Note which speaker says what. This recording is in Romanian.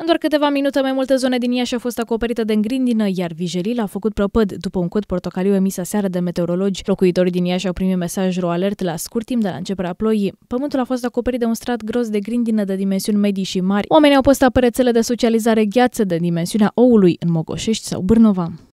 Speaker 1: În doar câteva minute, mai multe zone din Iași au fost acoperite de îngrindină, iar vijelii l-au făcut prăpăd după un cod portocaliu emis aseară de meteorologi. Locuitorii din Iași au primit mesaj alert la scurt timp de la începerea ploii. Pământul a fost acoperit de un strat gros de grindină de dimensiuni medii și mari. Oamenii au postat pe rețele de socializare gheață de dimensiunea oului în Mogoșești sau Bârnova.